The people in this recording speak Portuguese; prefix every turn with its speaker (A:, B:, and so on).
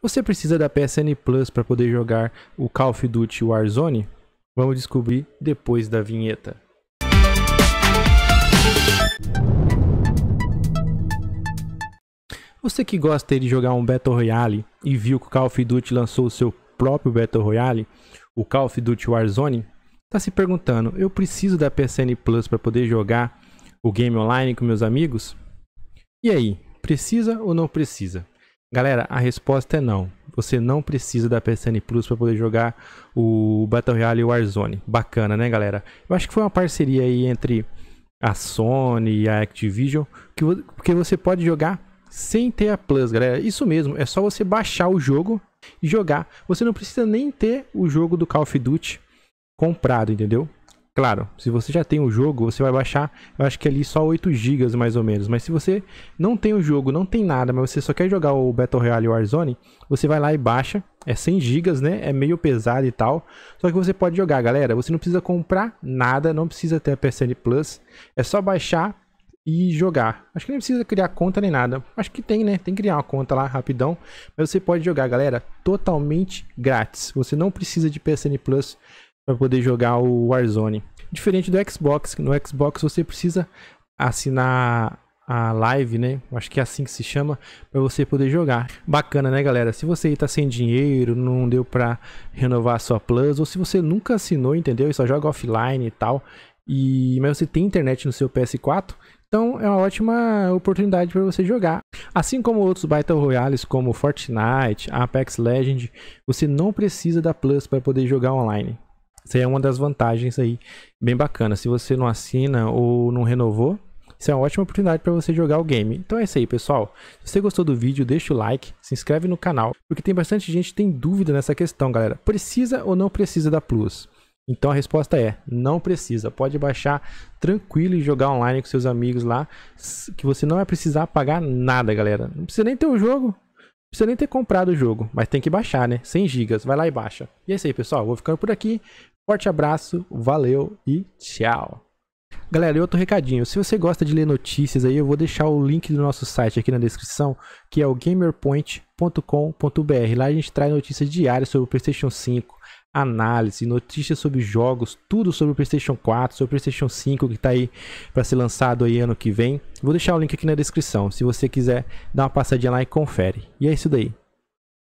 A: Você precisa da PSN Plus para poder jogar o Call of Duty Warzone? Vamos descobrir depois da vinheta. Você que gosta de jogar um Battle Royale e viu que o Call of Duty lançou o seu próprio Battle Royale, o Call of Duty Warzone, está se perguntando: eu preciso da PSN Plus para poder jogar o game online com meus amigos? E aí, precisa ou não precisa? Galera, a resposta é não. Você não precisa da PSN Plus para poder jogar o Battle Royale e o Warzone. Bacana, né, galera? Eu acho que foi uma parceria aí entre a Sony e a Activision, que porque você pode jogar sem ter a Plus, galera. Isso mesmo, é só você baixar o jogo e jogar. Você não precisa nem ter o jogo do Call of Duty comprado, entendeu? Claro, se você já tem o jogo, você vai baixar, eu acho que é ali só 8 GB mais ou menos. Mas se você não tem o jogo, não tem nada, mas você só quer jogar o Battle Royale Warzone, você vai lá e baixa. É 100 GB, né? É meio pesado e tal. Só que você pode jogar, galera. Você não precisa comprar nada, não precisa ter a PSN Plus. É só baixar e jogar. Acho que nem precisa criar conta nem nada. Acho que tem, né? Tem que criar uma conta lá rapidão. Mas você pode jogar, galera, totalmente grátis. Você não precisa de PSN Plus para poder jogar o Warzone. Diferente do Xbox, no Xbox você precisa assinar a live, né? Acho que é assim que se chama, para você poder jogar. Bacana, né, galera? Se você tá sem dinheiro, não deu para renovar a sua Plus, ou se você nunca assinou, entendeu? E só joga offline e tal, e mas você tem internet no seu PS4, então é uma ótima oportunidade para você jogar. Assim como outros Battle Royales como Fortnite, Apex Legend, você não precisa da Plus para poder jogar online. Isso aí é uma das vantagens aí, bem bacana. Se você não assina ou não renovou, isso é uma ótima oportunidade para você jogar o game. Então é isso aí, pessoal. Se você gostou do vídeo, deixa o like, se inscreve no canal, porque tem bastante gente que tem dúvida nessa questão, galera. Precisa ou não precisa da Plus? Então a resposta é: não precisa. Pode baixar tranquilo e jogar online com seus amigos lá, que você não vai precisar pagar nada, galera. Não precisa nem ter o jogo. Não precisa nem ter comprado o jogo, mas tem que baixar, né? 100 GB, vai lá e baixa. E é isso aí, pessoal. Vou ficando por aqui. Forte abraço, valeu e tchau. Galera, e outro recadinho, se você gosta de ler notícias aí, eu vou deixar o link do nosso site aqui na descrição, que é o gamerpoint.com.br. Lá a gente traz notícias diárias sobre o PlayStation 5, análise, notícias sobre jogos, tudo sobre o PlayStation 4, sobre o PlayStation 5 que está aí para ser lançado aí ano que vem. Vou deixar o link aqui na descrição, se você quiser dar uma passadinha lá e confere. E é isso daí.